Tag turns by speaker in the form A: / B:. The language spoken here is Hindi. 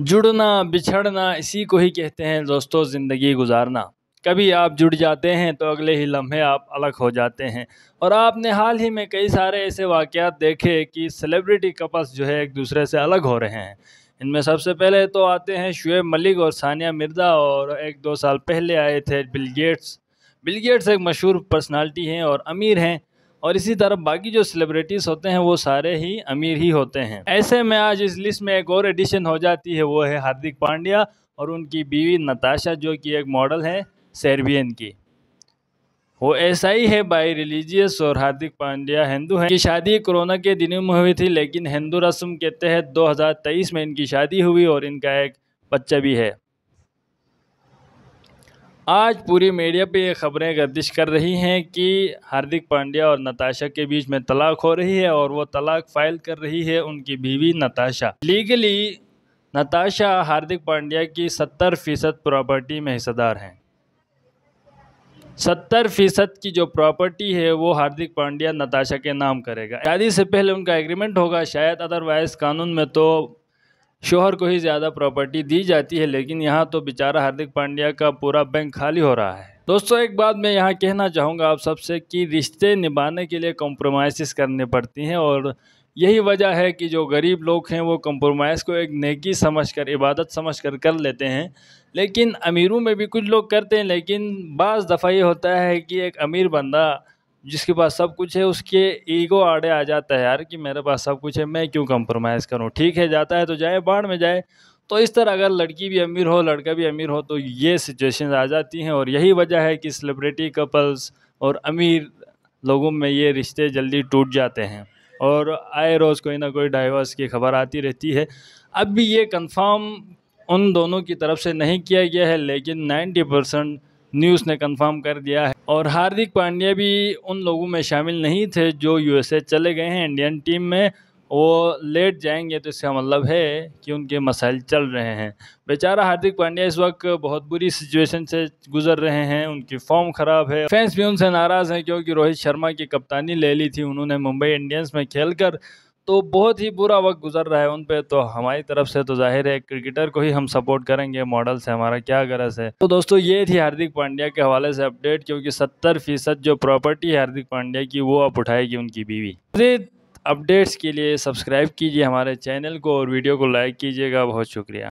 A: जुड़ना बिछड़ना इसी को ही कहते हैं दोस्तों ज़िंदगी गुजारना कभी आप जुड़ जाते हैं तो अगले ही लम्हे आप अलग हो जाते हैं और आपने हाल ही में कई सारे ऐसे वाक़ देखे कि सेलिब्रिटी कपल्स जो है एक दूसरे से अलग हो रहे हैं इनमें सबसे पहले तो आते हैं शुएब मलिक और सानिया मिर्ज़ा और एक दो साल पहले आए थे बिल गेट्स बिल गेट्स एक मशहूर पर्सनालिटी हैं और अमीर हैं और इसी तरह बाकी जो सेलिब्रिटीज़ होते हैं वो सारे ही अमीर ही होते हैं ऐसे में आज इस लिस्ट में एक और एडिशन हो जाती है वो है हार्दिक पांड्या और उनकी बीवी नताशा जो कि एक मॉडल है सैरबियन की वो ऐसा ही है बाई रिलीजियस और हार्दिक पांड्या हिंदू हैं की शादी कोरोना के दिनों में हुई थी लेकिन हिंदू रस्म के तहत 2023 में इनकी शादी हुई और इनका एक बच्चा भी है आज पूरी मीडिया पे ये खबरें गर्दिश कर रही हैं कि हार्दिक पांड्या और नताशा के बीच में तलाक हो रही है और वो तलाक फाइल कर रही है उनकी बीवी Natasha legally Natasha Hardik Pandya की सत्तर फ़ीसद प्रॉपर्टी में हिस्सेदार हैं सत्तर फ़ीसद की जो प्रॉपर्टी है वो हार्दिक पांड्या नताशा के नाम करेगा शादी से पहले उनका एग्रीमेंट होगा शायद अदरवाइज़ कानून में तो शोहर को ही ज़्यादा प्रॉपर्टी दी जाती है लेकिन यहाँ तो बेचारा हार्दिक पांड्या का पूरा बैंक खाली हो रहा है दोस्तों एक बात मैं यहाँ कहना चाहूँगा आप सबसे कि रिश्ते निभाने के लिए कॉम्प्रोमाइज़ करने पड़ती हैं और यही वजह है कि जो गरीब लोग हैं वो कम्प्रोमाइज को एक नेकी समझकर इबादत समझकर कर लेते हैं लेकिन अमीरों में भी कुछ लोग करते हैं लेकिन बज़ दफ़ा ये होता है कि एक अमीर बंदा जिसके पास सब कुछ है उसके ईगो आड़े आ जाता है यार कि मेरे पास सब कुछ है मैं क्यों कंप्रोमाइज़ करूँ ठीक है जाता है तो जाए बाढ़ में जाए तो इस तरह अगर लड़की भी अमीर हो लड़का भी अमीर हो तो ये सिचुएशन आ जाती हैं और यही वजह है कि सेलिब्रिटी कपल्स और अमीर लोगों में ये रिश्ते जल्दी टूट जाते हैं और आए रोज़ कोई ना कोई डाइवर्स की खबर आती रहती है अब भी ये कन्फर्म उन दोनों की तरफ से नहीं किया गया है लेकिन नाइन्टी परसेंट न्यूज़ ने कन्फर्म कर दिया है और हार्दिक पांड्या भी उन लोगों में शामिल नहीं थे जो यूएसए चले गए हैं इंडियन टीम में वो लेट जाएंगे तो इसका मतलब है कि उनके मसाइल चल रहे हैं बेचारा हार्दिक पांड्या इस वक्त बहुत बुरी सिचुएशन से गुजर रहे हैं उनकी फॉर्म ख़राब है फैंस भी उनसे नाराज़ हैं क्योंकि रोहित शर्मा की कप्तानी ले ली थी उन्होंने मुंबई इंडियंस में खेलकर तो बहुत ही बुरा वक्त गुजर रहा है उन पर तो हमारी तरफ से तो जाहिर है क्रिकेटर को ही हम सपोर्ट करेंगे मॉडल से हमारा क्या गरज है तो दोस्तों ये थी हार्दिक पांड्या के हवाले से अपडेट क्योंकि सत्तर फीसद जो प्रॉपर्टी है हार्दिक पांड्या की वो अब उठाएगी उनकी बीवी अपडेट्स के लिए सब्सक्राइब कीजिए हमारे चैनल को और वीडियो को लाइक कीजिएगा बहुत शुक्रिया